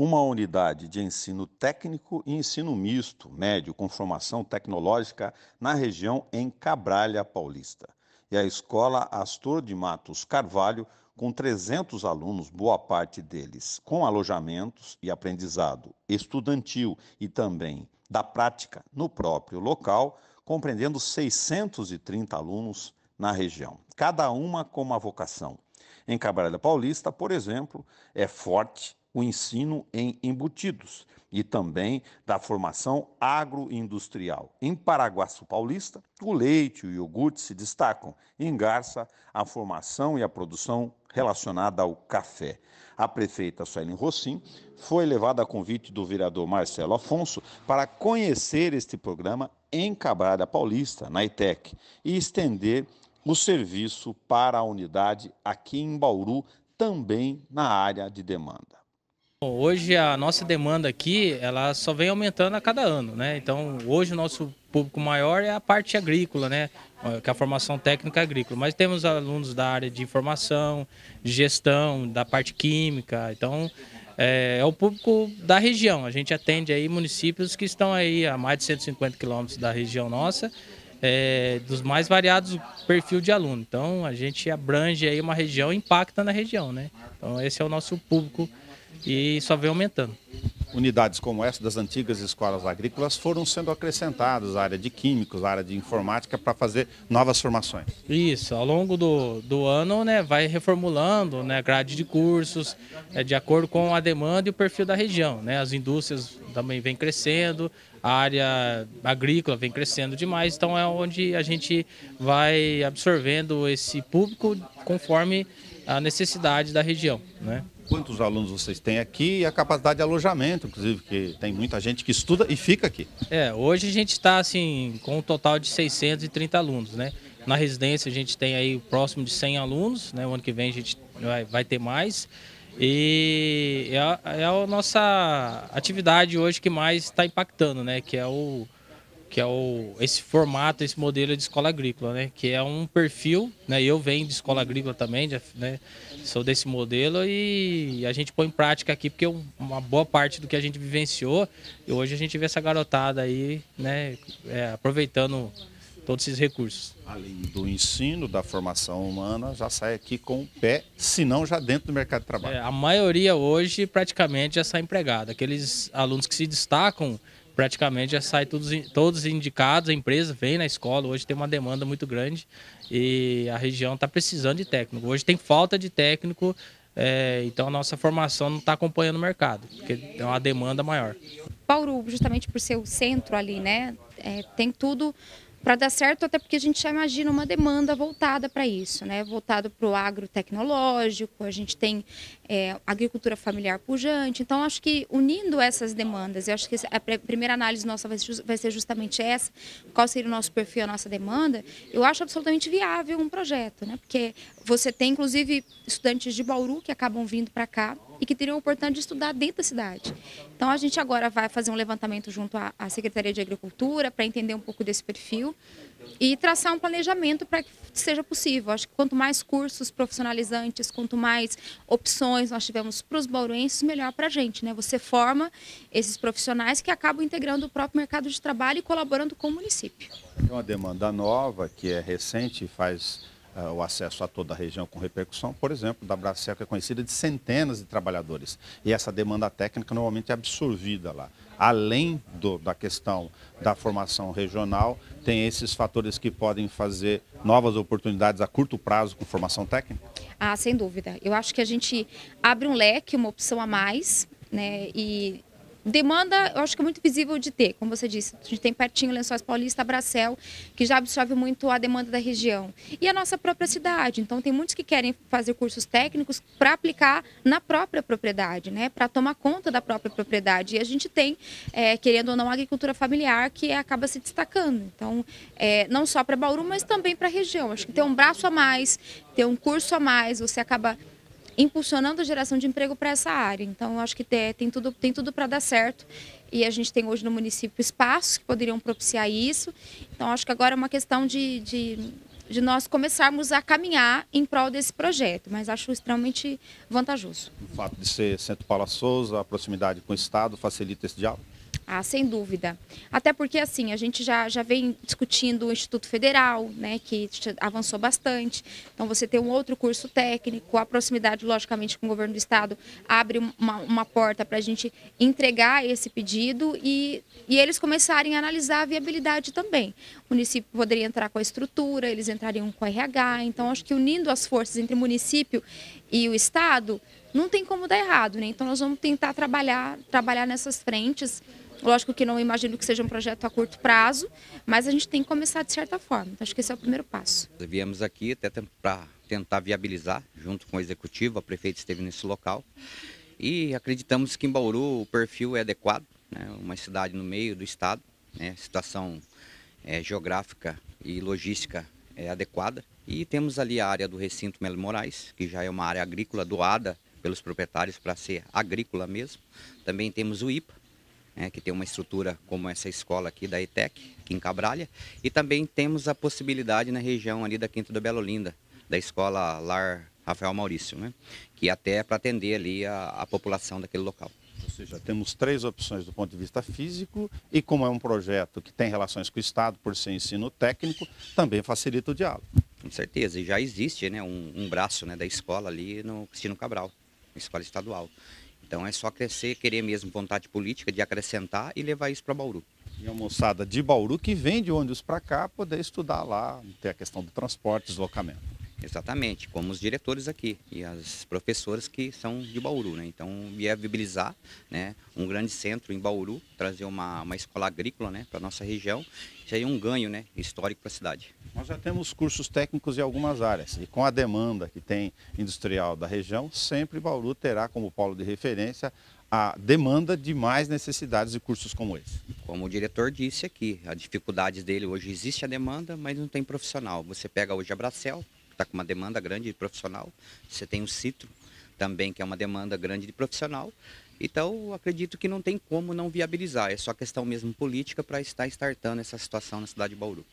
uma unidade de ensino técnico e ensino misto, médio, com formação tecnológica na região em Cabralha Paulista. E a escola Astor de Matos Carvalho, com 300 alunos, boa parte deles com alojamentos e aprendizado estudantil e também da prática no próprio local, compreendendo 630 alunos na região, cada uma com uma vocação. Em Cabralha Paulista, por exemplo, é forte o ensino em embutidos e também da formação agroindustrial. Em Paraguaçu Paulista, o leite e o iogurte se destacam. Em Garça, a formação e a produção relacionada ao café. A prefeita Suelen Rossim foi levada a convite do vereador Marcelo Afonso para conhecer este programa em Cabralha Paulista, na ITEC, e estender o serviço para a unidade aqui em Bauru, também na área de demanda. Hoje a nossa demanda aqui, ela só vem aumentando a cada ano, né? Então, hoje o nosso público maior é a parte agrícola, né? Que é a formação técnica agrícola. Mas temos alunos da área de informação, de gestão, da parte química. Então, é, é, o público da região. A gente atende aí municípios que estão aí a mais de 150 quilômetros da região nossa, é, dos mais variados perfil de aluno. Então, a gente abrange aí uma região, impacta na região, né? Então, esse é o nosso público e só vem aumentando. Unidades como essa das antigas escolas agrícolas foram sendo acrescentadas, a área de químicos, a área de informática, para fazer novas formações. Isso, ao longo do, do ano né, vai reformulando né, grade de cursos, é, de acordo com a demanda e o perfil da região. Né? As indústrias também vêm crescendo, a área agrícola vem crescendo demais, então é onde a gente vai absorvendo esse público conforme a necessidade da região. Né? quantos alunos vocês têm aqui e a capacidade de alojamento, inclusive, que tem muita gente que estuda e fica aqui. É, hoje a gente está assim, com um total de 630 alunos, né? Na residência a gente tem aí próximo de 100 alunos, né? O ano que vem a gente vai, vai ter mais. E é a, é a nossa atividade hoje que mais está impactando, né? Que é o que é o, esse formato, esse modelo de escola agrícola, né? Que é um perfil, né? Eu venho de escola agrícola também, né? Sou desse modelo e a gente põe em prática aqui, porque uma boa parte do que a gente vivenciou, e hoje a gente vê essa garotada aí, né? É, aproveitando todos esses recursos. Além do ensino, da formação humana, já sai aqui com o pé, se não já dentro do mercado de trabalho. É, a maioria hoje praticamente já sai empregada. Aqueles alunos que se destacam praticamente já sai todos, todos indicados, a empresa vem na escola, hoje tem uma demanda muito grande e a região está precisando de técnico. Hoje tem falta de técnico, é, então a nossa formação não está acompanhando o mercado, porque é uma demanda maior. Paulo, justamente por ser o centro ali, né, é, tem tudo para dar certo, até porque a gente já imagina uma demanda voltada para isso, né? voltado para o agrotecnológico, a gente tem é, agricultura familiar pujante. Então, acho que unindo essas demandas, eu acho que a primeira análise nossa vai ser justamente essa, qual seria o nosso perfil, a nossa demanda, eu acho absolutamente viável um projeto, né? porque você tem, inclusive, estudantes de Bauru que acabam vindo para cá e que teriam a oportunidade de estudar dentro da cidade. Então, a gente agora vai fazer um levantamento junto à Secretaria de Agricultura para entender um pouco desse perfil e traçar um planejamento para que seja possível. Acho que quanto mais cursos profissionalizantes, quanto mais opções nós tivermos para os bauruenses, melhor para a gente. Né? Você forma esses profissionais que acabam integrando o próprio mercado de trabalho e colaborando com o município. Tem uma demanda nova que é recente, faz uh, o acesso a toda a região com repercussão, por exemplo, da Bracel, que é conhecida de centenas de trabalhadores. E essa demanda técnica normalmente é absorvida lá. Além do, da questão da formação regional, tem esses fatores que podem fazer novas oportunidades a curto prazo com formação técnica? Ah, sem dúvida. Eu acho que a gente abre um leque, uma opção a mais, né? E demanda, eu acho que é muito visível de ter, como você disse. A gente tem pertinho Lençóis Paulista, Bracel, que já absorve muito a demanda da região. E a nossa própria cidade. Então, tem muitos que querem fazer cursos técnicos para aplicar na própria propriedade, né? para tomar conta da própria propriedade. E a gente tem, é, querendo ou não, a agricultura familiar que é, acaba se destacando. Então, é, não só para Bauru, mas também para a região. Acho que ter um braço a mais, ter um curso a mais, você acaba impulsionando a geração de emprego para essa área. Então, eu acho que tem, tem tudo, tem tudo para dar certo. E a gente tem hoje no município espaços que poderiam propiciar isso. Então, acho que agora é uma questão de, de de nós começarmos a caminhar em prol desse projeto, mas acho extremamente vantajoso. O fato de ser Centro Paula Souza, a proximidade com o Estado, facilita esse diálogo? Ah, sem dúvida. Até porque, assim, a gente já, já vem discutindo o Instituto Federal, né, que avançou bastante. Então, você tem um outro curso técnico, a proximidade, logicamente, com o governo do Estado abre uma, uma porta para a gente entregar esse pedido e, e eles começarem a analisar a viabilidade também. O município poderia entrar com a estrutura, eles entrariam com o RH. Então, acho que unindo as forças entre o município e o Estado, não tem como dar errado, né? Então nós vamos tentar trabalhar, trabalhar nessas frentes. Lógico que não imagino que seja um projeto a curto prazo, mas a gente tem que começar de certa forma. Então, acho que esse é o primeiro passo. Viemos aqui até para tentar viabilizar, junto com o executivo, a prefeita esteve nesse local. E acreditamos que em Bauru o perfil é adequado, né? uma cidade no meio do estado, né? situação é, geográfica e logística é adequada. E temos ali a área do recinto Melo Moraes, que já é uma área agrícola doada pelos proprietários para ser agrícola mesmo. Também temos o IPA, né, que tem uma estrutura como essa escola aqui da ETEC, aqui em Cabralha, e também temos a possibilidade na região ali da Quinta do Belo Linda, da escola Lar Rafael Maurício, né, que até é para atender ali a, a, população daquele local. Ou seja, temos três opções do ponto de vista físico e como é um projeto que tem relações com o Estado, por ser ensino técnico, também facilita o diálogo. Com certeza, e já existe né, um, um braço né, da escola ali no Cristino Cabral escola estadual. Então é só crescer, querer mesmo vontade política de acrescentar e levar isso para Bauru. E a moçada de Bauru que vem de ônibus para cá poder estudar lá, ter a questão do transporte, deslocamento. Exatamente, como os diretores aqui e as professoras que são de Bauru, né? Então, é viabilizar né, um grande centro em Bauru, trazer uma, uma escola agrícola né, para a nossa região, seria é um ganho né, histórico para a cidade. Nós já temos cursos técnicos em algumas áreas e com a demanda que tem industrial da região, sempre Bauru terá como polo de referência a demanda de mais necessidades de cursos como esse. Como o diretor disse aqui, a dificuldade dele hoje existe a demanda, mas não tem profissional. Você pega hoje a Bracel, está com uma demanda grande de profissional. Você tem o Citro também, que é uma demanda grande de profissional. Então, acredito que não tem como não viabilizar. É só questão mesmo política para estar startando essa situação na cidade de Bauru.